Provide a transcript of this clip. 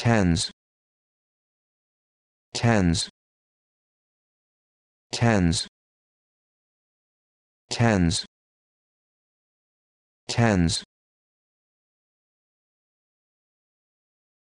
tens tens tens tens tens